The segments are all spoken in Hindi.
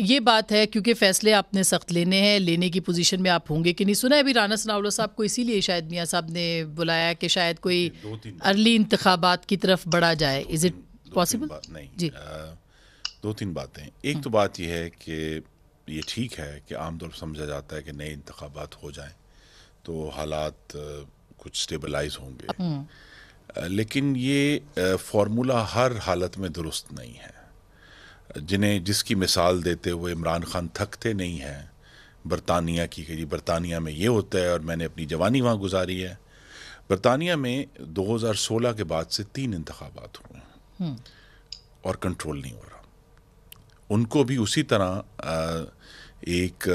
ये बात है क्योंकि फैसले आपने सख्त लेने हैं लेने की पोजीशन में आप होंगे कि नहीं सुना है अभी राना सनावला साहब को इसीलिए शायद मियाँ साहब ने बुलाया कि शायद कोई अर्ली इंतबात की तरफ बढ़ा जाए इज इट पॉसिबल नहीं जी आ, दो तीन बातें एक हम्म। तो बात यह है कि ये ठीक है कि आमतौर पर समझा जाता है कि नए इंतबात हो जाएं तो हालात कुछ स्टेबलाइज होंगे हम्म। लेकिन ये फार्मूला हर हालत में दुरुस्त नहीं है जिन्हें जिसकी मिसाल देते हुए इमरान खान थकते नहीं हैं बरतानिया की जी बरतानिया में ये होता है और मैंने अपनी जवानी वहाँ गुजारी है बरतानिया में 2016 के बाद से तीन इंतबात हुए हम्म। और कंट्रोल नहीं हो रहा उनको भी उसी तरह एक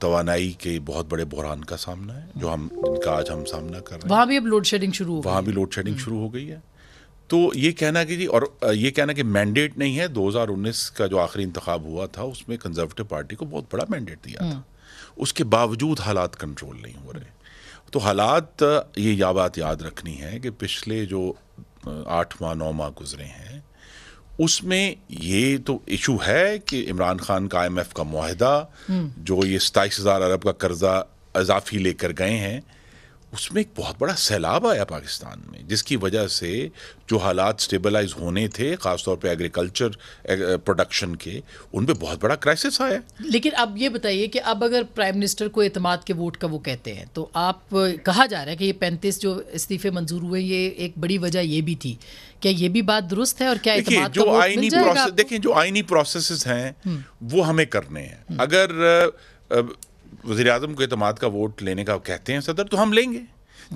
तोानाई के बहुत बड़े बहरान का सामना है जो हम इनका आज हम सामना कर रहे हैं वहाँ भी अब लोड शेडिंग शुरू हो वहाँ भी लोड शेडिंग हम्म। शुरू हो गई है तो ये कहना कि जी और ये कहना कि मैंडेट नहीं है 2019 का जो आखिरी इंतखब हुआ था उसमें कंजर्वेटिव पार्टी को बहुत बड़ा मैंडेट दिया हम्म। था उसके बावजूद हालात कंट्रोल नहीं हो रहे तो हालात ये या बात याद रखनी है कि पिछले जो आठ माह नौ माह गुजरे हैं उसमें ये तो इशू है कि इमरान खान का आई का माहदा हम्म। जो ये सताईस हज़ार अरब का कर्जा अजाफी लेकर गए हैं उसमें एक बहुत बड़ा सैलाब आया पाकिस्तान में जिसकी वजह से जो हालात स्टेबलाइज होने थे ख़ासतौर पे एग्रीकल्चर प्रोडक्शन के उन पे बहुत बड़ा क्राइसिस आया लेकिन अब ये बताइए कि अब अगर प्राइम मिनिस्टर को अतमाद के वोट का वो कहते हैं तो आप कहा जा रहा है कि ये पैंतीस जो इस्तीफे मंजूर हुए ये एक बड़ी वजह ये भी थी क्या ये भी बात दुरुस्त है और क्या देखिए जो आईनी प्रोसेस देखिए जो आईनी प्रोसेस हैं हम्म। वो हमें करने हैं हम्म। अगर वजी अजम को अतमाद का वोट लेने का कहते हैं सदर तो हम लेंगे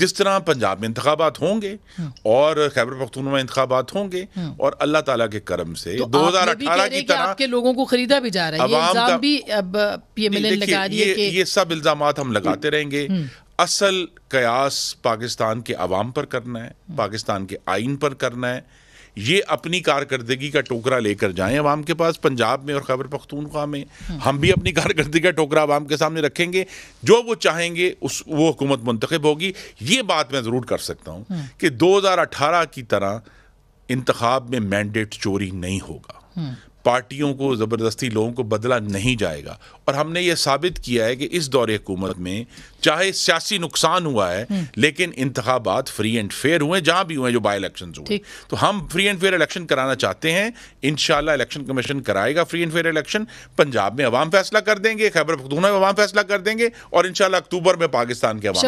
जिस तरह पंजाब में इंतबात होंगे हम्म। और खैबर पख्तून में इंतबात होंगे हम्म। और अल्लाह तला के करम से तो दो हजार अठारह की तरह के लोगों को खरीदा भी जा रहा है ये भी अब ये, सब इल्ज़ाम हम लगाते हम्म। रहेंगे असल कयास पाकिस्तान के अवाम पर करना है पाकिस्तान के आइन पर करना है ये अपनी कारकर्दगी का टोकरा लेकर जाएं अवाम के पास पंजाब में और खैबर पख्तूनख्वा में हम्म। हम भी अपनी कारकर्दगी का टोकरा अवाम के सामने रखेंगे जो वो चाहेंगे उस वो हुकूमत मंतखब होगी ये बात मैं ज़रूर कर सकता हूँ हम्म। कि दो हज़ार अठारह की तरह इंतखब में मैंडेट चोरी नहीं होगा हम्म। पार्टियों को ज़बरदस्ती लोगों को बदला नहीं जाएगा और हमने ये साबित किया है कि इस दौर हुकूमत में चाहे सियासी नुकसान हुआ है हम्म। लेकिन इंतबात फ्री एंड फेयर हुए जहाँ भी हुए जो बाई इलेक्शन हुए तो हम फ्री एंड फेयर इलेक्शन कराना चाहते हैं इन इलेक्शन कमीशन कराएगा free and fair election Punjab में अवाम फैसला कर देंगे खैबर पखतूना में अवाम फैसला कर देंगे और इन अक्टूबर में पाकिस्तान के अवाम